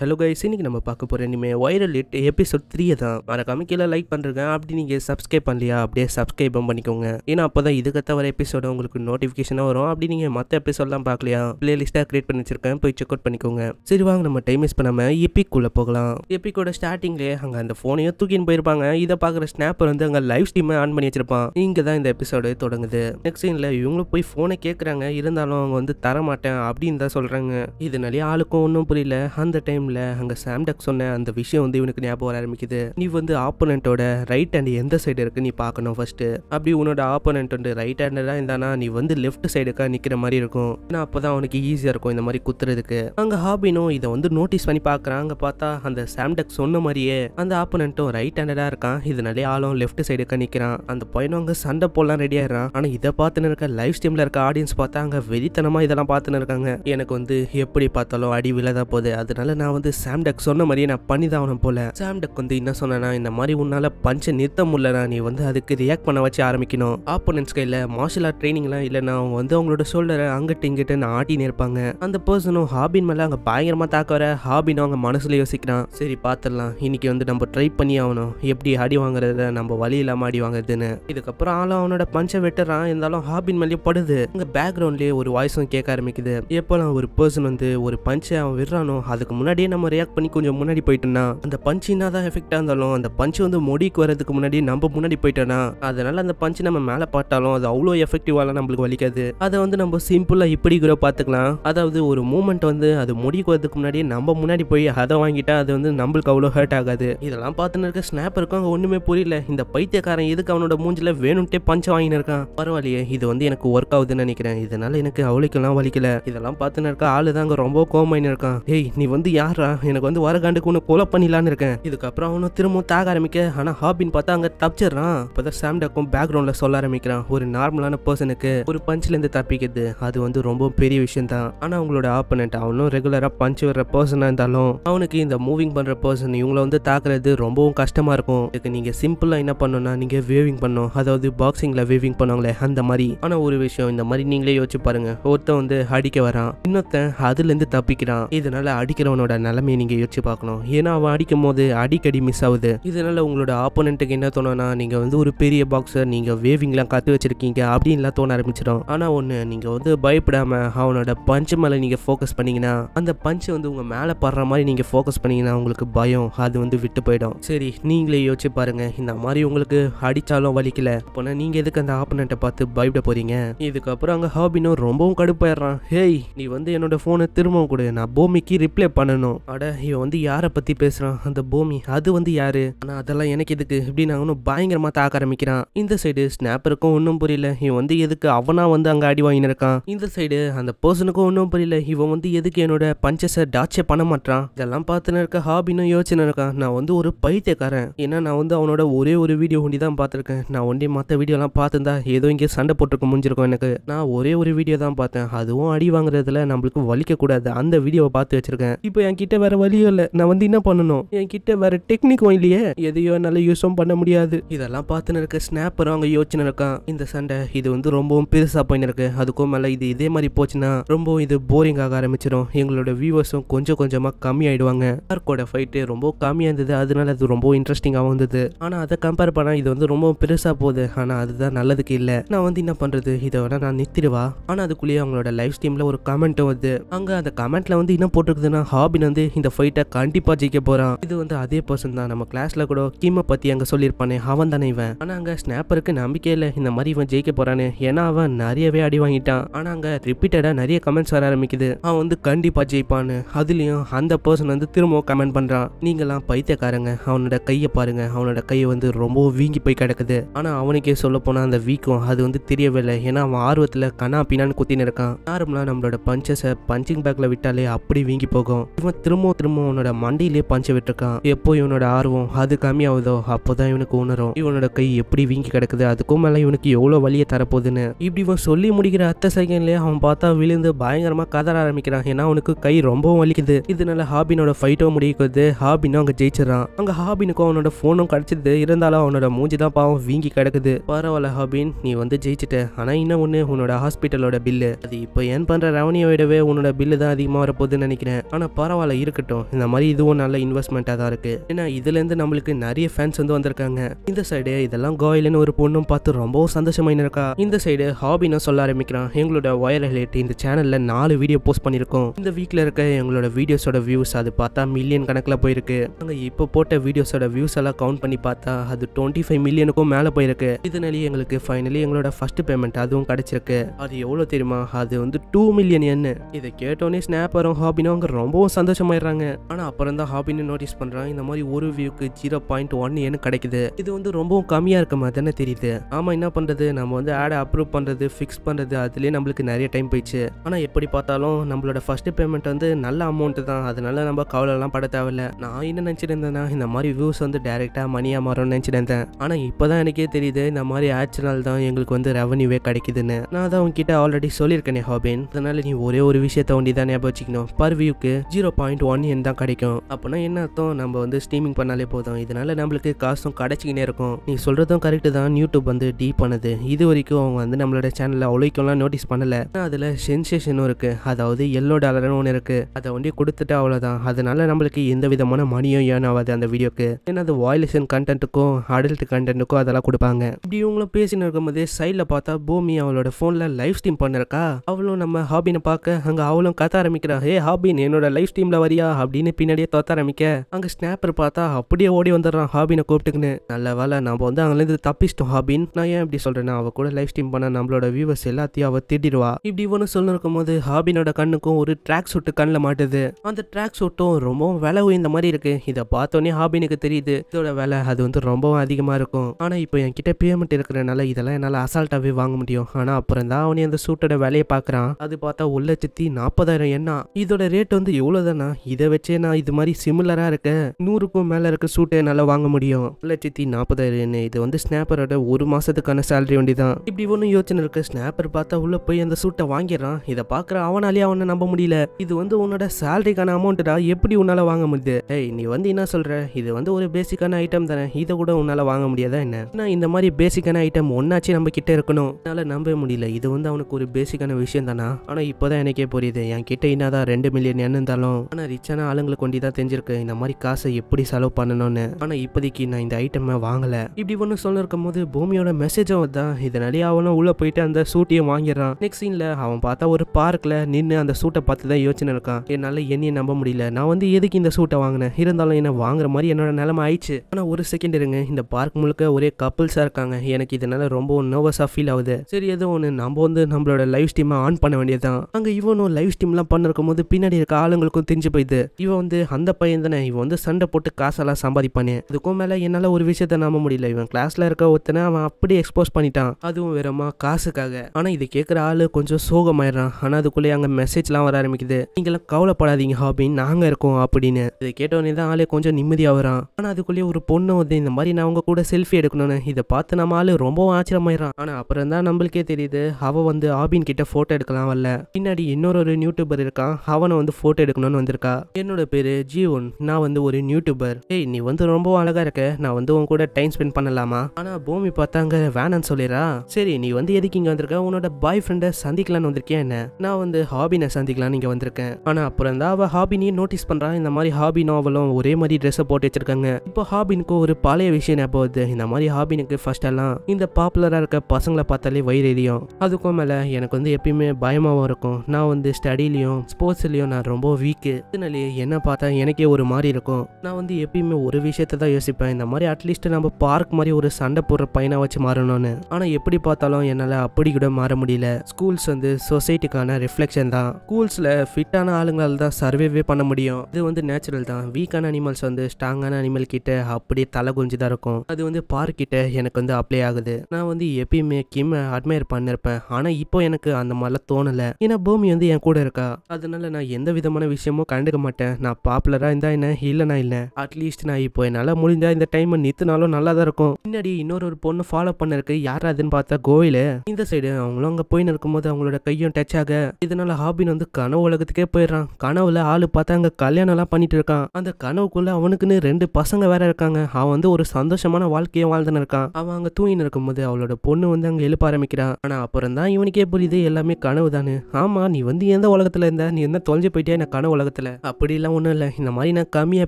hello guys இன்றைக்கி நம்ம பார்க்க போகிற இனிமே வைரல் இட் எபிசோட் த்ரீ தான் மறக்காமல் கீழே லைக் பண்ணுறேங்க அப்படி நீங்கள் சப்ஸ்கிரைப் பண்ணலையா அப்படியே சப்ஸ்கிரைபும் பண்ணிக்கோங்க ஏன்னா அப்போ தான் இதுக்கத்த வர எபிசோட உங்களுக்கு நோட்டிஃபிகேஷனாக வரும் அப்படி நீங்கள் மற்ற எபிசோட்லாம் பார்க்கலையா பிளேலிஸ்ட்டாக கிரியேட் பண்ணி வச்சிருக்கேன் போய் செக் அவுட் பண்ணிக்கோங்க சரி வாங்க நம்ம டைம் மிஸ் பண்ணாமல் எப்பிக்குள்ளே போகலாம் எப்பிக்கோட ஸ்டார்டிங்லேயே அங்கே அந்த ஃபோனையும் தூக்கின்னு போயிருப்பாங்க இதை பார்க்குற ஸ்னாப்பர் வந்து அங்கே லைவ் ஸ்ட்ரீமை ஆன் பண்ணி வச்சிருப்பான் இங்கே தான் இந்த எபிசோடு தொடங்குது நெக்ஸ்ட் சீனில் இவங்களும் போய் ஃபோனை கேட்குறாங்க இருந்தாலும் அவங்க வந்து தரமாட்டேன் அப்படின்னு தான் சொல்கிறாங்க இதனாலே ஆளுக்கும் ஒன்றும் புரியல அந்த டைம் டைமில் அங்கே சாம்டக் சொன்ன அந்த விஷயம் வந்து இவனுக்கு ஞாபகம் வர ஆரம்பிக்குது நீ வந்து ஆப்போனண்ட்டோட ரைட் ஹேண்ட் எந்த சைடு இருக்கு நீ பார்க்கணும் ஃபர்ஸ்ட் அப்படி உன்னோட ஆப்போனண்ட் வந்து ரைட் ஹேண்டடாக இருந்தானா நீ வந்து லெஃப்ட் சைடுக்காக நிற்கிற மாதிரி இருக்கும் ஏன்னா அப்போ தான் அவனுக்கு ஈஸியாக இருக்கும் இந்த மாதிரி குத்துறதுக்கு அங்கே ஹாபினும் இதை வந்து நோட்டீஸ் பண்ணி பாக்குறான் அங்கே பார்த்தா அந்த சாம்டக் சொன்ன மாதிரியே அந்த ஆப்போனண்ட்டும் ரைட் ஹேண்டடாக இருக்கான் இதனாலே ஆளும் லெஃப்ட் சைடுக்காக நிற்கிறான் அந்த பையனும் அங்கே சண்டை போடலாம் ஆயிடறான் ஆனால் இதை பார்த்துன்னு இருக்க லைஃப் ஸ்ட்ரீமில் இருக்க ஆடியன்ஸ் பார்த்தா அங்கே வெறித்தனமாக இதெல்லாம் பார்த்துன்னு இருக்காங்க எனக்கு வந்து எப்படி பார்த்தாலும் அடி விழாதான் போகுது அதனால நான் வந்து சாம்டக் சொன்ன மாதிரியே நான் பண்ணி தான் அவனை போல சாம்டக் வந்து என்ன சொன்னா இந்த மாதிரி உன்னால பஞ்சை நிறுத்த முடியலனா நீ வந்து அதுக்கு ரியாக்ட் பண்ண வச்சு ஆரம்பிக்கணும் ஆப்போனன்ஸ் கையில் மார்ஷல் ஆர்ட் எல்லாம் இல்லைனா அவங்க வந்து அவங்களோட ஷோல்டரை அங்கிட்ட இங்கிட்ட நான் ஆட்டி இருப்பாங்க அந்த பர்சனும் ஹாபின் மேலே அங்கே பயங்கரமாக தாக்க வர ஹாபின் அவங்க மனசுல யோசிக்கிறான் சரி பார்த்துடலாம் இன்னைக்கு வந்து நம்ம ட்ரை பண்ணி ஆகணும் எப்படி அடி வாங்குறத நம்ம வழி இல்லாமல் அடி வாங்குறதுன்னு இதுக்கப்புறம் ஆளும் அவனோட பஞ்சை வெட்டுறான் இருந்தாலும் ஹாபின் மேலேயே படுது அங்க பேக்ரவுண்ட்லேயே ஒரு வாய்ஸும் கேட்க ஆரம்பிக்குது எப்போலாம் ஒரு பர்சன் வந்து ஒரு பஞ்சை அவன் விடுறானோ அதுக்கு முன்னாடியே அப்படியே நம்ம ரியாக்ட் பண்ணி கொஞ்சம் முன்னாடி போயிட்டோம்னா அந்த பஞ்ச் தான் எஃபெக்டாக இருந்தாலும் அந்த பஞ்ச் வந்து மொடிக்கு வரதுக்கு முன்னாடி நம்ம முன்னாடி போயிட்டோம்னா அதனால அந்த பஞ்ச் நம்ம மேலே பாட்டாலும் அது அவ்வளோ எஃபெக்டிவாலாம் நம்மளுக்கு வலிக்காது அதை வந்து நம்ம சிம்பிளாக இப்படி கூட பார்த்துக்கலாம் அதாவது ஒரு மூமெண்ட் வந்து அது முடிக்கு வரதுக்கு முன்னாடி நம்ம முன்னாடி போய் அதை வாங்கிட்டா அது வந்து நம்மளுக்கு அவ்வளோ ஹர்ட் ஆகாது இதெல்லாம் பார்த்துன்னு இருக்க ஸ்னாப்பருக்கும் அங்கே ஒன்றுமே புரியல இந்த பைத்தியக்காரன் எதுக்கு அவனோட மூஞ்சில் வேணும்ட்டே பஞ்சம் வாங்கினிருக்கான் இருக்கான் பரவாயில்லையே இது வந்து எனக்கு ஒர்க் ஆகுதுன்னு நினைக்கிறேன் இதனால எனக்கு அவ்வளோக்கெல்லாம் வலிக்கல இதெல்லாம் பார்த்துன்னு இருக்க ஆளு தாங்க ரொம்ப கோமாயின்னு இருக்கான் ஏய் நீ வந்து யார் சாரா எனக்கு வந்து வர கண்டுக்கு ஒன்று கொலை பண்ணிடலான்னு இருக்கேன் இதுக்கப்புறம் அவனும் திரும்பவும் தாக ஆரம்பிக்க ஆனால் ஹாபின் பார்த்தா அங்கே தப்பிச்சிடறான் இப்போ தான் சாம்டாக்கும் பேக்ரவுண்டில் சொல்ல ஆரம்பிக்கிறான் ஒரு நார்மலான பர்சனுக்கு ஒரு பஞ்சிலேருந்து தப்பிக்கிறது அது வந்து ரொம்ப பெரிய விஷயம் தான் ஆனால் அவங்களோட ஆப்பனண்ட் அவனும் ரெகுலராக பஞ்ச் வர்ற பர்சனாக இருந்தாலும் அவனுக்கு இந்த மூவிங் பண்ணுற பர்சன் இவங்கள வந்து தாக்குறது ரொம்பவும் கஷ்டமாக இருக்கும் இதுக்கு நீங்கள் சிம்பிளாக என்ன பண்ணணும்னா நீங்கள் வேவிங் பண்ணும் அதாவது பாக்ஸிங்கில் வேவிங் பண்ணுவாங்களே அந்த மாதிரி ஆனால் ஒரு விஷயம் இந்த மாதிரி நீங்களே யோசிச்சு பாருங்க ஒருத்தன் வந்து அடிக்க வரான் இன்னொருத்தன் அதுலேருந்து தப்பிக்கிறான் இதனால அடிக்கிறவனோட நிலைமையை நீங்கள் யோசிச்சு பார்க்கணும் ஏன்னா அவன் அடிக்கும் போது அடிக்கடி மிஸ் ஆகுது இதனால் உங்களோட ஆப்போனண்ட்டுக்கு என்ன தோணும்னா நீங்கள் வந்து ஒரு பெரிய பாக்ஸர் நீங்கள் வேவிங்லாம் கற்று வச்சுருக்கீங்க அப்படின்லாம் தோண ஆரம்பிச்சிடும் ஆனால் ஒன்று நீங்கள் வந்து பயப்படாமல் அவனோட பஞ்சு மேலே நீங்கள் ஃபோக்கஸ் பண்ணிங்கன்னா அந்த பஞ்சு வந்து உங்கள் மேலே படுற மாதிரி நீங்கள் ஃபோக்கஸ் பண்ணிங்கன்னா உங்களுக்கு பயம் அது வந்து விட்டு போயிடும் சரி நீங்களே யோசிச்சு பாருங்கள் இந்த மாதிரி உங்களுக்கு அடித்தாலும் வலிக்கல அப்போனா நீங்கள் எதுக்கு அந்த ஆப்போனண்ட்டை பார்த்து பயப்பட போகிறீங்க இதுக்கப்புறம் அங்கே ஹாபினும் ரொம்பவும் கடுப்பாயிடுறான் ஹேய் நீ வந்து என்னோட ஃபோனை திரும்பவும் கொடு நான் பூமிக்கு ரிப்ளை பண்ணணும் வரும் அட இவன் வந்து யாரை பற்றி பேசுகிறான் அந்த பூமி அது வந்து யாரு ஆனால் அதெல்லாம் எனக்கு எதுக்கு இப்படி நான் ஒன்றும் பயங்கரமாக தாக்க ஆரம்பிக்கிறான் இந்த சைடு ஸ்னாப்பருக்கும் ஒன்றும் புரியல இவன் வந்து எதுக்கு அவனா வந்து அங்கே அடி வாங்கினு இருக்கான் இந்த சைடு அந்த பர்சனுக்கும் ஒன்றும் புரியல இவன் வந்து எதுக்கு என்னோட பஞ்சஸை டாச்சே பண்ண மாட்டான் இதெல்லாம் பார்த்துன்னு இருக்க ஹாபின்னு யோசனை இருக்கான் நான் வந்து ஒரு பைத்தியக்காரன் ஏன்னா நான் வந்து அவனோட ஒரே ஒரு வீடியோ ஒண்டி தான் பார்த்துருக்கேன் நான் ஒண்டி மற்ற வீடியோலாம் பார்த்துருந்தா ஏதோ இங்கே சண்டை போட்டுருக்க முடிஞ்சிருக்கும் எனக்கு நான் ஒரே ஒரு வீடியோ தான் பார்த்தேன் அதுவும் அடி வாங்குறதுல நம்மளுக்கு வலிக்க கூடாது அந்த வீடியோவை பார்த்து வச்சிருக்கேன் இப்போ என் என்கிட்ட வேற வழியும் இல்லை நான் வந்து என்ன பண்ணணும் என்கிட்ட வேற டெக்னிக்கும் இல்லையே எதையோ நல்ல யூஸும் பண்ண முடியாது இதெல்லாம் பார்த்துன்னு இருக்க ஸ்னாப்பர் அவங்க யோசிச்சுன்னு இருக்கான் இந்த சண்டை இது வந்து ரொம்பவும் பெருசாக போயின்னு இருக்கு அதுக்கும் மேலே இது இதே மாதிரி போச்சுன்னா ரொம்பவும் இது போரிங் ஆக ஆரம்பிச்சிடும் எங்களோட வியூவர்ஸும் கொஞ்சம் கொஞ்சமாக ஆயிடுவாங்க பார்க்கோட ஃபைட்டு ரொம்ப கம்மியாக இருந்தது அதனால அது ரொம்ப இன்ட்ரெஸ்டிங்காகவும் இருந்தது ஆனால் அதை கம்பேர் பண்ணால் இது வந்து ரொம்ப பெருசாக போகுது ஆனால் அதுதான் நல்லதுக்கு இல்லை நான் வந்து என்ன பண்ணுறது இதை வேணால் நான் நிறுத்திடுவா ஆனால் அதுக்குள்ளேயே அவங்களோட லைஃப் ஸ்டீம்ல ஒரு கமெண்ட்டும் வருது அங்கே அந்த கமெண்ட்டில் வந்து என்ன போட்டுருக்குதுன்னா ஹாபின் வந்து இந்த ஃபைட்டை கண்டிப்பாக ஜெயிக்க போகிறான் இது வந்து அதே பர்சன் தான் நம்ம கிளாஸில் கூட கீமை பற்றி அங்கே சொல்லியிருப்பானே அவன் தானே இவன் ஆனால் அங்கே ஸ்னாப்பருக்கு நம்பிக்கை இல்லை இந்த மாதிரி இவன் ஜெயிக்க போகிறானே ஏன்னா அவன் நிறையவே அடி வாங்கிட்டான் ஆனால் அங்கே ரிப்பீட்டடாக நிறைய கமெண்ட்ஸ் வர ஆரம்பிக்குது அவன் வந்து கண்டிப்பாக ஜெயிப்பான்னு அதுலேயும் அந்த பர்சன் வந்து திரும்பவும் கமெண்ட் பண்ணுறான் நீங்களாம் பைத்தியக்காரங்க அவனோட கையை பாருங்க அவனோட கையை வந்து ரொம்ப வீங்கி போய் கிடக்குது ஆனால் அவனுக்கே சொல்ல போனால் அந்த வீக்கம் அது வந்து தெரியவில்லை ஏன்னா அவன் ஆர்வத்தில் கண்ணா பின்னான்னு குத்தின்னு இருக்கான் நார்மலாக நம்மளோட பஞ்சஸை பஞ்சிங் பேக்கில் விட்டாலே அப்படி வீங்கி போகும் இவன் திரும்பவும் திரும்ப அவனோட மண்டையிலே பஞ்சு விட்டுருக்கான் எப்போ இவனோட ஆர்வம் அது கம்மியாகுதோ அப்போதான் இவனுக்கு உணரும் இவனோட கை எப்படி வீங்கி கிடக்குது அதுக்கும் மேலே இவனுக்கு எவ்வளோ வழியை தரப்போகுதுன்னு இப்படி இவன் சொல்லி முடிக்கிற அத்த செகண்ட்லயே அவன் பார்த்தா விழுந்து பயங்கரமாக கதற ஆரம்பிக்கிறான் ஏன்னா அவனுக்கு கை ரொம்பவும் வலிக்குது இதனால ஹாபினோட ஃபைட்டோ முடிக்கிறது ஹாபினும் அங்கே ஜெயிச்சிடறான் அங்கே ஹாபினுக்கும் அவனோட ஃபோனும் கிடைச்சது இருந்தாலும் அவனோட மூஞ்சி தான் பாவம் வீங்கி கிடக்குது பரவாயில்ல ஹாபின் நீ வந்து ஜெயிச்சிட்ட ஆனால் இன்னும் ஒன்று உன்னோட ஹாஸ்பிட்டலோட பில்லு அது இப்போ ஏன் பண்ணுற ரெவன்யூ விடவே உன்னோட பில்லு தான் அதிகமாக வரப்போகுதுன்னு நினைக்கிறேன் ஆனால் பரவாயில்ல பரவாயில்ல இருக்கட்டும் இந்த மாதிரி இதுவும் நல்ல இன்வெஸ்ட்மெண்ட்டாக தான் இருக்குது ஏன்னா இதுலேருந்து நம்மளுக்கு நிறைய ஃபேன்ஸ் வந்து வந்திருக்காங்க இந்த சைடு இதெல்லாம் கோயிலுன்னு ஒரு பொண்ணும் பார்த்து ரொம்பவும் சந்தோஷமாக இருக்கா இந்த சைடு ஹாபின்னு சொல்ல ஆரம்பிக்கிறான் எங்களோட வயர் ரிலேட் இந்த சேனலில் நாலு வீடியோ போஸ்ட் பண்ணியிருக்கோம் இந்த வீக்கில் இருக்க எங்களோட வீடியோஸோட வியூஸ் அது பார்த்தா மில்லியன் கணக்கில் போயிருக்கு நாங்கள் இப்போ போட்ட வீடியோஸோட வியூஸ் எல்லாம் கவுண்ட் பண்ணி பார்த்தா அது டுவெண்ட்டி ஃபைவ் மில்லியனுக்கும் மேலே போயிருக்கு இதனாலேயே எங்களுக்கு ஃபைனலி எங்களோட ஃபர்ஸ்ட் பேமெண்ட் அதுவும் கிடைச்சிருக்கு அது எவ்வளோ தெரியுமா அது வந்து டூ மில்லியன் என்ன இதை கேட்டோன்னே ஸ்னாப்பரும் ஹாபினும் அவங்க ரொம்பவும் சந்தோஷம் சந்தோஷமாயிடுறாங்க ஆனால் அப்புறம் தான் ஹாபின்னு நோட்டீஸ் பண்ணுறான் இந்த மாதிரி ஒரு வியூக்கு ஜீரோ பாயிண்ட் ஒன் ஒன்னு கிடைக்குது இது வந்து ரொம்பவும் கம்மியாக இருக்க மாதிரி தானே தெரியுது ஆமாம் என்ன பண்ணுறது நம்ம வந்து ஆடை அப்ரூவ் பண்ணுறது ஃபிக்ஸ் பண்ணுறது அதுலேயே நம்மளுக்கு நிறைய டைம் போயிடுச்சு ஆனால் எப்படி பார்த்தாலும் நம்மளோட ஃபர்ஸ்ட் பேமெண்ட் வந்து நல்ல அமௌண்ட் தான் அதனால நம்ம கவலைலாம் பட தேவையில்ல நான் என்ன நினச்சிட்டு இருந்தேன்னா இந்த மாதிரி வியூஸ் வந்து டேரெக்டாக மணியாக மாறும்னு நினச்சிட்டு இருந்தேன் ஆனால் இப்போ தான் எனக்கே தெரியுது இந்த மாதிரி ஆட்சினால் தான் எங்களுக்கு வந்து ரெவன்யூவே கிடைக்குதுன்னு நான் தான் உங்ககிட்ட ஆல்ரெடி சொல்லியிருக்கேனே ஹாபின் அதனால நீ ஒரே ஒரு விஷயத்த ஒண்டி தான் ஞாபகம் வச்சுக்கணும் பர் வியூக்கு ஜீரோ பாயிண்ட் பாயிண்ட் ஒன் என் தான் கிடைக்கும் அப்படின்னா என்ன அர்த்தம் நம்ம வந்து ஸ்ட்ரீமிங் பண்ணாலே போதும் இதனால நம்மளுக்கு காசும் கிடைச்சிக்கினே இருக்கும் நீ சொல்கிறதும் கரெக்ட் தான் யூடியூப் வந்து டீப் பண்ணுது இது வரைக்கும் அவங்க வந்து நம்மளோட சேனலில் அவ்வளோக்கெல்லாம் நோட்டீஸ் பண்ணலை அதில் சென்சேஷனும் இருக்குது அதாவது எல்லோ டாலர்னு ஒன்று இருக்குது அதை வந்து கொடுத்துட்டு அவ்வளோதான் அதனால நம்மளுக்கு எந்த விதமான மணியும் ஏன் ஆகாது அந்த வீடியோக்கு ஏன்னா அது வாய்லெஷன் கண்டென்ட்டுக்கும் அடல்ட் கண்டென்ட்டுக்கும் அதெல்லாம் கொடுப்பாங்க இப்படி இவங்களும் பேசின்னு இருக்கும்போது சைடில் பார்த்தா பூமி அவளோட ஃபோனில் லைவ் ஸ்ட்ரீம் பண்ணிருக்கா அவளும் நம்ம ஹாபினை பார்க்க அங்கே அவளும் கத்த ஆரம்பிக்கிறா ஹே ஹாபின் என்னோட லைஃப் ஸ்ட்ரீமில் உள்ள வரியா அப்படின்னு பின்னாடியே தோத்த ஆரம்பிக்க அங்க ஸ்னாப்பர் பார்த்தா அப்படியே ஓடி வந்துடுறான் ஹாபினை கூப்பிட்டுக்குன்னு நல்ல வேலை நம்ம வந்து அங்கிருந்து தப்பிச்சிட்டோம் ஹாபின் நான் ஏன் இப்படி சொல்றேன்னா அவ கூட லைஃப் ஸ்ட்ரீம் பண்ண நம்மளோட வியூவர்ஸ் எல்லாத்தையும் அவ திட்டிடுவா இப்படி ஒன்று சொல்லு போது ஹாபினோட கண்ணுக்கும் ஒரு ட்ராக் சூட்டு கண்ணில் மாட்டுது அந்த ட்ராக் சூட்டும் ரொம்பவும் விலை உயர்ந்த மாதிரி இருக்கு இதை பார்த்தோன்னே ஹாபினுக்கு தெரியுது இதோட விலை அது வந்து ரொம்பவும் அதிகமாக இருக்கும் ஆனால் இப்போ என்கிட்ட பேமெண்ட் இருக்கிறனால இதெல்லாம் என்னால் அசால்ட்டாகவே வாங்க முடியும் ஆனால் அப்புறம் தான் அவனே அந்த சூட்டோட விலையை பார்க்குறான் அது பார்த்தா ஒரு லட்சத்தி நாற்பதாயிரம் என்ன இதோட ரேட் வந்து இவ்வளோ தானே ஆனால் இதை வச்சே நான் இது மாதிரி சிமிலராக இருக்க நூறுக்கும் மேலே இருக்க சூட்டை என்னால் வாங்க முடியும் ஒரு லட்சத்தி நாற்பதாயிரம் இது வந்து ஸ்னாப்பரோட ஒரு மாதத்துக்கான சேலரி வண்டி தான் இப்படி ஒன்றும் யோசனை இருக்கு ஸ்னாப்பர் பார்த்தா உள்ளே போய் அந்த சூட்டை வாங்கிடுறான் இதை பார்க்குற அவனாலேயே அவனை நம்ப முடியல இது வந்து உன்னோட சேலரிக்கான தான் எப்படி உன்னால் வாங்க முடியுது ஏய் நீ வந்து என்ன சொல்கிற இது வந்து ஒரு பேசிக்கான ஐட்டம் தானே இதை கூட உன்னால் வாங்க முடியாதா என்ன ஆனால் இந்த மாதிரி பேசிக்கான ஐட்டம் ஒன்னாச்சு நம்ம கிட்ட இருக்கணும் என்னால் நம்ப முடியல இது வந்து அவனுக்கு ஒரு பேசிக்கான விஷயம் தானா ஆனால் இப்போதான் எனக்கே புரியுது என் கிட்ட என்னதான் ரெண்டு மில்லியன் என்ன இருந்தாலும் ஆனால் ரிச்சான ஆளுங்களை கொண்டு தான் தெரிஞ்சிருக்கு இந்த மாதிரி காசை எப்படி செலவு பண்ணணும்னு ஆனா இப்போதைக்கு நான் இந்த ஐட்டமே வாங்கல இப்படி ஒன்று சொல்ல இருக்கும் போது பூமியோட மெசேஜும் தான் இதனாலே அவனும் உள்ள போயிட்டு அந்த சூட்டையும் வாங்கிடுறான் நெக்ஸ்ட் சீன்ல அவன் பார்த்தா ஒரு பார்க்ல நின்று அந்த சூட்டை பார்த்து தான் யோசனை இருக்கான் என்னால என்னையும் நம்ப முடியல நான் வந்து எதுக்கு இந்த சூட்டை வாங்கினேன் இருந்தாலும் என்ன வாங்குற மாதிரி என்னோட நிலமை ஆயிடுச்சு ஆனா ஒரு செகண்ட் இருங்க இந்த பார்க் முழுக்க ஒரே கப்புள்ஸாக இருக்காங்க எனக்கு இதனால ரொம்ப நர்வஸா ஃபீல் ஆகுது சரி ஏதோ ஒன்று நம்ம வந்து நம்மளோட லைவ் ஸ்டீமை ஆன் பண்ண வேண்டியதுதான் அங்க இவனும் லைவ் ஸ்டீம்லாம் பண்ணிருக்கும் போது பின்னாடி இருக்க ஆளுங்களுக்கும் தெரிஞ்சு முடிஞ்சு போயிது இவன் வந்து அந்த பையன் தானே இவன் வந்து சண்டை போட்டு காசெல்லாம் சம்பாதிப்பானே அதுக்கும் மேலே என்னால் ஒரு விஷயத்த நம்ப முடியல இவன் கிளாஸ்ல இருக்க ஒருத்தனை அவன் அப்படி எக்ஸ்போஸ் பண்ணிட்டான் அதுவும் வெறுமா காசுக்காக ஆனால் இதை கேட்குற ஆளு கொஞ்சம் சோகமாயிடுறான் ஆனால் அதுக்குள்ளே அங்கே மெசேஜ்லாம் வர ஆரம்பிக்குது நீங்களாம் கவலைப்படாதீங்க ஹாபின்னு நாங்கள் இருக்கோம் அப்படின்னு இதை கேட்டோடனே தான் ஆளே கொஞ்சம் நிம்மதியாக வரான் ஆனால் அதுக்குள்ளேயே ஒரு பொண்ணு வந்து இந்த மாதிரி நான் அவங்க கூட செல்ஃபி எடுக்கணும்னு இதை பார்த்து நம்ம ஆள் ரொம்பவும் ஆச்சரியமாயிடறான் ஆனால் அப்புறம் தான் நம்மளுக்கே தெரியுது அவ வந்து ஆபின் கிட்ட ஃபோட்டோ எடுக்கலாம் வரல பின்னாடி இன்னொரு ஒரு யூடியூபர் இருக்கான் அவனை வந்து ஃபோட்டோ எடுக்கணும்னு வந்திருக்கா என்னோட பேரு ஜீவன் நான் வந்து ஒரு யூடியூபர் ஏய் நீ வந்து ரொம்ப அழகா இருக்க நான் வந்து உன் கூட டைம் ஸ்பெண்ட் பண்ணலாமா ஆனா பூமி பார்த்தாங்க வேணான்னு சொல்லிடா சரி நீ வந்து எதுக்கு இங்க வந்திருக்க உன்னோட பாய் ஃப்ரெண்டை சந்திக்கலான்னு வந்திருக்கேன் என்ன நான் வந்து ஹாபினை சந்திக்கலான்னு இங்க வந்திருக்கேன் ஆனா அப்புறம் தான் அவ ஹாபினியும் நோட்டீஸ் பண்றான் இந்த மாதிரி ஹாபி நாவலும் ஒரே மாதிரி ட்ரெஸ்ஸை போட்டு வச்சிருக்காங்க இப்போ ஹாபினுக்கு ஒரு பழைய விஷயம் ஞாபகம் வருது இந்த மாதிரி ஹாபினுக்கு ஃபர்ஸ்ட் எல்லாம் இந்த பாப்புலரா இருக்க பசங்களை பார்த்தாலே வயிறு எரியும் அதுக்கும் மேல எனக்கு வந்து எப்பயுமே பயமாவும் இருக்கும் நான் வந்து ஸ்டடிலையும் ஸ்போர்ட்ஸ்லயும் நான் ரொம்ப வீக்கு இதனாலேயே என்ன பார்த்தா எனக்கே ஒரு மாதிரி இருக்கும் நான் வந்து எப்பயுமே ஒரு விஷயத்தை தான் யோசிப்பேன் இந்த மாதிரி அட்லீஸ்ட் நம்ம பார்க் மாதிரி ஒரு சண்டை போடுற பையனை வச்சு மாறணும்னு ஆனால் எப்படி பார்த்தாலும் என்னால் அப்படி கூட மாற முடியல ஸ்கூல்ஸ் வந்து சொசைட்டிக்கான ரிஃப்ளெக்ஷன் தான் ஸ்கூல்ஸில் ஃபிட்டான ஆளுங்களால் தான் சர்வேவே பண்ண முடியும் இது வந்து நேச்சுரல் தான் வீக்கான அனிமல்ஸ் வந்து ஸ்ட்ராங்கான அனிமல் கிட்ட அப்படியே தலை கொஞ்சி தான் இருக்கும் அது வந்து பார்க் கிட்ட எனக்கு வந்து அப்ளை ஆகுது நான் வந்து எப்பயுமே கிம்மை அட்மையர் பண்ணிருப்பேன் ஆனால் இப்போ எனக்கு அந்த மாதிரிலாம் தோணலை ஏன்னா பூமி வந்து என் கூட இருக்கா அதனால நான் எந்த விதமான விஷயமும் யாரும் கண்டுக்க மாட்டேன் நான் பாப்புலராக இருந்தால் என்ன இல்லைனா இல்லை அட்லீஸ்ட் நான் இப்போ என்னால் முடிஞ்சால் இந்த டைமை நிறுத்தினாலும் நல்லா தான் இருக்கும் பின்னாடி இன்னொரு ஒரு பொண்ணு ஃபாலோ பண்ணிருக்கு யாரா அதுன்னு பார்த்தா கோயில இந்த சைடு அவங்களும் அங்கே நிற்கும் இருக்கும்போது அவங்களோட கையும் டச் ஆக இதனால ஹாபின் வந்து கனவு உலகத்துக்கே போயிடுறான் கனவுல ஆள் பார்த்தா அங்கே கல்யாணம்லாம் பண்ணிட்டு இருக்கான் அந்த கனவுக்குள்ள அவனுக்குன்னு ரெண்டு பசங்க வேற இருக்காங்க அவன் வந்து ஒரு சந்தோஷமான வாழ்க்கையை வாழ்ந்துன்னு இருக்கான் அவன் அங்கே நிற்கும் போது அவளோட பொண்ணு வந்து அங்கே எழுப்ப ஆரம்பிக்கிறான் ஆனால் அப்புறம் தான் இவனுக்கே புரியுது எல்லாமே கனவு தானே ஆமாம் நீ வந்து எந்த உலகத்தில் இருந்த நீ என்ன தொலைஞ்சு போயிட்டே என்ன கனவு உலகத்துல அப்படி அப்படிலாம் ஒன்றும் இல்லை இந்த மாதிரி நான் கம்மியாக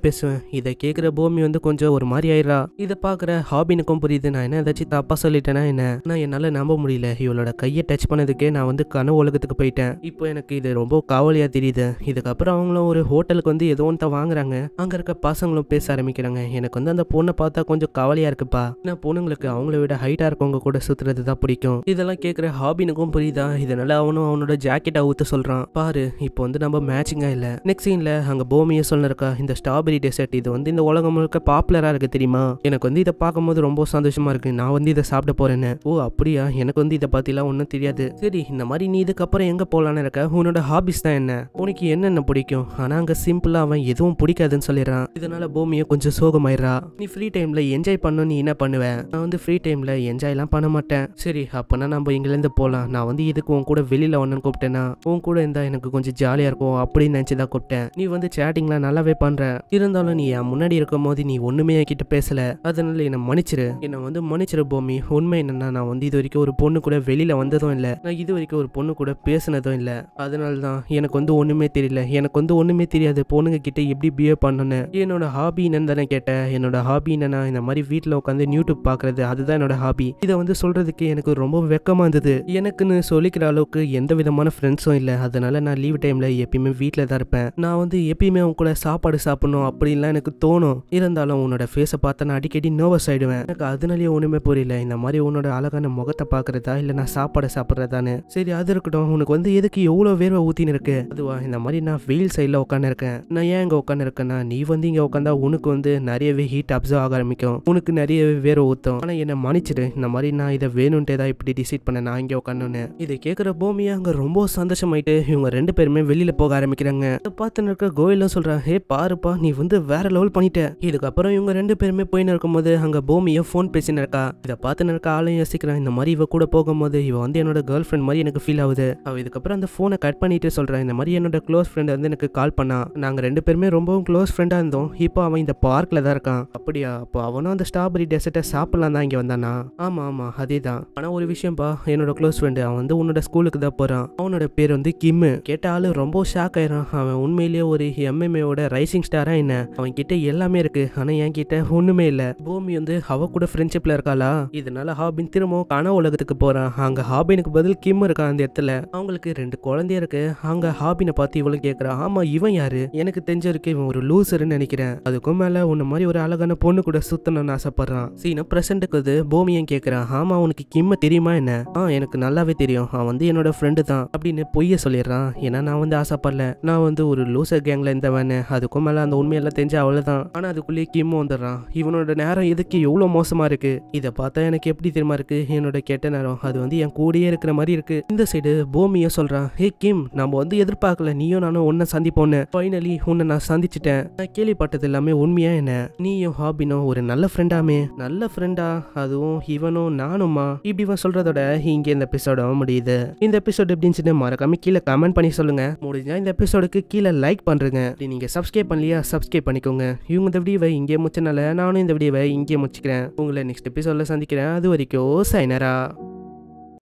பேசுவேன் இதை கேட்குற பூமி வந்து கொஞ்சம் ஒரு மாதிரி ஆயிடுறா இதை பார்க்குற ஹாபினுக்கும் புரியுது நான் என்ன ஏதாச்சும் தப்பாக சொல்லிட்டேன்னா என்ன நான் என்னால் நம்ப முடியல இவளோட கையை டச் பண்ணதுக்கே நான் வந்து கனவு உலகத்துக்கு போயிட்டேன் இப்போ எனக்கு இது ரொம்ப காவலியாக தெரியுது இதுக்கப்புறம் அவங்களும் ஒரு ஹோட்டலுக்கு வந்து ஏதோ ஒன்று வாங்குறாங்க அங்கே இருக்க பசங்களும் பேச ஆரம்பிக்கிறாங்க எனக்கு வந்து அந்த பொண்ணை பார்த்தா கொஞ்சம் கவலையாக இருக்குப்பா நான் பொண்ணுங்களுக்கு அவங்கள விட ஹைட்டாக இருக்கவங்க கூட சுற்றுறது தான் பிடிக்கும் இதெல்லாம் கேட்குற ஹாபினுக்கும் புரியுதா இதனால அவனும் அவனோட ஜாக்கெட்டை ஊற்ற சொல்கிறான் பாரு இப்போ வந்து நம்ம மேட்சிங்காக இல்லை சீனில் அங்கே பூமியை சொல்லிருக்கா இந்த ஸ்ட்ராபெரி டெசர்ட் இது வந்து இந்த உலகம் முழுக்க பாப்புலராக இருக்குது தெரியுமா எனக்கு வந்து இதை பார்க்கும்போது ரொம்ப சந்தோஷமாக இருக்குது நான் வந்து இதை சாப்பிட போகிறேன்னு ஓ அப்படியா எனக்கு வந்து இதை பற்றிலாம் ஒன்றும் தெரியாது சரி இந்த மாதிரி நீ இதுக்கப்புறம் எங்கே போகலான்னு இருக்க உன்னோட ஹாபிஸ் தான் என்ன உனக்கு என்னென்ன பிடிக்கும் ஆனால் அங்கே சிம்பிளாக அவன் எதுவும் பிடிக்காதுன்னு சொல்லிடுறான் இதனால் பூமியை கொஞ்சம் சோகமாயிரா நீ ஃப்ரீ டைமில் என்ஜாய் பண்ணு நீ என்ன பண்ணுவேன் நான் வந்து ஃப்ரீ டைமில் என்ஜாய்லாம் பண்ண மாட்டேன் சரி அப்போனா நம்ம இங்கிலேருந்து போகலாம் நான் வந்து இதுக்கு உன் கூட வெளியில் ஒன்று கூப்பிட்டேன்னா உன் கூட இருந்தால் எனக்கு கொஞ்சம் ஜாலியாக இருக்கும் அப்படின்னு நினச்சி தான் கூப்பிட்டேன் விட்டேன் நீ வந்து சேட்டிங்லாம் நல்லாவே பண்ற இருந்தாலும் நீ என் முன்னாடி இருக்கும் போது நீ ஒண்ணுமே என்கிட்ட பேசல அதனால என்ன மன்னிச்சிரு என்ன வந்து மன்னிச்சிரு பூமி உண்மை என்னன்னா நான் வந்து இது வரைக்கும் ஒரு பொண்ணு கூட வெளியில வந்ததும் இல்லை நான் இது வரைக்கும் ஒரு பொண்ணு கூட பேசினதும் இல்லை அதனாலதான் எனக்கு வந்து ஒண்ணுமே தெரியல எனக்கு வந்து ஒண்ணுமே தெரியாது பொண்ணுங்க கிட்ட எப்படி பிஹேவ் பண்ணனு என்னோட ஹாபி என்னன்னு கேட்டேன் என்னோட ஹாபி என்னன்னா இந்த மாதிரி வீட்டில் உட்காந்து யூடியூப் பார்க்குறது அதுதான் என்னோட ஹாபி இதை வந்து சொல்றதுக்கு எனக்கு ரொம்ப வெக்கமா இருந்தது எனக்குன்னு சொல்லிக்கிற அளவுக்கு எந்த விதமான ஃப்ரெண்ட்ஸும் இல்லை அதனால நான் லீவ் டைம்ல எப்பயுமே வீட்டில் தான் இருப்பேன் நான் வந்து எப்பயுமே உன் கூட சாப்பாடு சாப்பிடணும் அப்படின்லாம் எனக்கு தோணும் இருந்தாலும் உன்னோட ஃபேஸை பார்த்தா நான் அடிக்கடி நர்வஸ் ஆகிடுவேன் எனக்கு அதனாலேயே ஒன்றுமே புரியல இந்த மாதிரி உன்னோட அழகான முகத்தை பார்க்குறதா இல்லை நான் சாப்பாடை சாப்பிட்றதான்னு சரி அது இருக்கட்டும் உனக்கு வந்து எதுக்கு எவ்வளோ வேர்வை ஊற்றின்னு இருக்கு அதுவா இந்த மாதிரி நான் வெயில் சைடில் உட்காந்துருக்கேன் நான் ஏன் இங்கே உட்காந்துருக்கேன்னா நீ வந்து இங்கே உட்காந்தா உனக்கு வந்து நிறையவே ஹீட் அப்சர்வ் ஆக ஆரம்பிக்கும் உனக்கு நிறையவே வேர்வை ஊற்றும் ஆனால் என்னை மன்னிச்சிடு இந்த மாதிரி நான் இதை வேணும்ன்ட்டு தான் இப்படி டிசைட் பண்ண நான் இங்கே உட்காந்துன்னு இதை கேட்குற பூமியை அங்கே ரொம்ப சந்தோஷமாயிட்டு இவங்க ரெண்டு பேருமே வெளியில் போக ஆரம்பிக்கிறாங்க பார்த்துன்னு இருக்க கோயிலும் சொல்கிறான் ஹே பாருப்பா நீ வந்து வேற லெவல் பண்ணிட்ட இதுக்கப்புறம் இவங்க ரெண்டு பேருமே போயின்னு இருக்கும்போது அங்கே பூமியை ஃபோன் பேசின்னு இருக்கா இதை பார்த்துன்னு இருக்க ஆளையும் யோசிக்கிறான் இந்த மாதிரி இவ கூட போகும்போது இவ வந்து என்னோட கேர்ள் ஃப்ரெண்ட் மாதிரி எனக்கு ஃபீல் ஆகுது அவ இதுக்கப்புறம் அந்த ஃபோனை கட் பண்ணிட்டு சொல்றான் இந்த மாதிரி என்னோட க்ளோஸ் ஃப்ரெண்ட் வந்து எனக்கு கால் பண்ணா நாங்கள் ரெண்டு பேருமே ரொம்பவும் க்ளோஸ் ஃப்ரெண்டாக இருந்தோம் இப்போ அவன் இந்த பார்க்கில் தான் இருக்கான் அப்படியா அப்போ அவனும் அந்த ஸ்ட்ராபெரி டெசர்ட்டை சாப்பிடலாம் தான் இங்கே வந்தானா ஆமா ஆமாம் அதே தான் ஆனால் ஒரு விஷயம்ப்பா என்னோட க்ளோஸ் ஃப்ரெண்டு அவன் வந்து உன்னோட ஸ்கூலுக்கு தான் போகிறான் அவனோட பேர் வந்து கிம்மு கேட்டாலும் ரொம்ப ஷாக் ஆயிடும் அவன் உண்மையிலேயே ஒரு எம்எம்ஏவோட ரைசிங் ஸ்டாரா என்ன அவன் கிட்ட எல்லாமே இருக்கு ஆனா என் கிட்ட ஒண்ணுமே இல்ல பூமி வந்து அவ கூட ஃப்ரெண்ட்ஷிப்ல இருக்காளா இதனால ஹாபின் திரும்பவும் கன உலகத்துக்கு போறான் அங்க ஹாபினுக்கு பதில் கிம் இருக்கான் அந்த இடத்துல அவங்களுக்கு ரெண்டு குழந்தைய இருக்கு அங்க ஹாபினை பார்த்து இவளும் கேக்குறான் ஆமா இவன் யாரு எனக்கு தெரிஞ்ச வரைக்கும் இவன் ஒரு லூசர்னு நினைக்கிறேன் அதுக்கும் மேல உன்ன மாதிரி ஒரு அழகான பொண்ணு கூட சுத்தணும்னு ஆசைப்படுறான் சீனா பிரசண்ட்டுக்கு அது பூமியும் கேட்கறான் ஆமா உனக்கு கிம்ம தெரியுமா என்ன ஆ எனக்கு நல்லாவே தெரியும் அவன் வந்து என்னோட ஃப்ரெண்டு தான் அப்படின்னு பொய்ய சொல்லிடுறான் ஏன்னா நான் வந்து ஆசைப்படல நான் வந்து ஒரு ஒரு லூசர் இந்த இருந்தவன் அதுக்கும் மேலே அந்த உண்மையெல்லாம் தெரிஞ்ச அவ்வளவுதான் ஆனால் அதுக்குள்ளேயே கிம் வந்துடுறான் இவனோட நேரம் எதுக்கு எவ்வளோ மோசமாக இருக்கு இதை பார்த்தா எனக்கு எப்படி தெரியுமா இருக்குது என்னோட கெட்ட நேரம் அது வந்து என் கூடயே இருக்கிற மாதிரி இருக்குது இந்த சைடு பூமிய சொல்கிறான் ஹே கிம் நம்ம வந்து எதிர்பார்க்கல நீயும் நானும் ஒன்றை சந்திப்போம்னு ஃபைனலி உன்னை நான் சந்திச்சிட்டேன் நான் கேள்விப்பட்டது எல்லாமே உண்மையா என்ன நீயும் ஹாபினும் ஒரு நல்ல ஃப்ரெண்டாமே நல்ல ஃப்ரெண்டா அதுவும் இவனும் நானுமா இப்படி இவன் சொல்றதோட இங்கே இந்த எபிசோட முடியுது இந்த எபிசோட் எப்படின்னு மறக்காம கீழே கமெண்ட் பண்ணி சொல்லுங்கள் முடிஞ்சா இந்த எபிசோடுக்கு கீழே லைக் பண்ணுறங்க அப்படி நீங்கள் சப்ஸ்கிரைப் பண்ணலையா சப்ஸ்கிரைப் பண்ணிக்கோங்க இவங்க இந்த வீடியோவை இங்கே முடிச்சனால நானும் இந்த வீடியோவை இங்கே முடிச்சுக்கிறேன் உங்களை நெக்ஸ்ட் எபிசோடில் சந்திக்கிறேன் அது வரைக்கும் சைனரா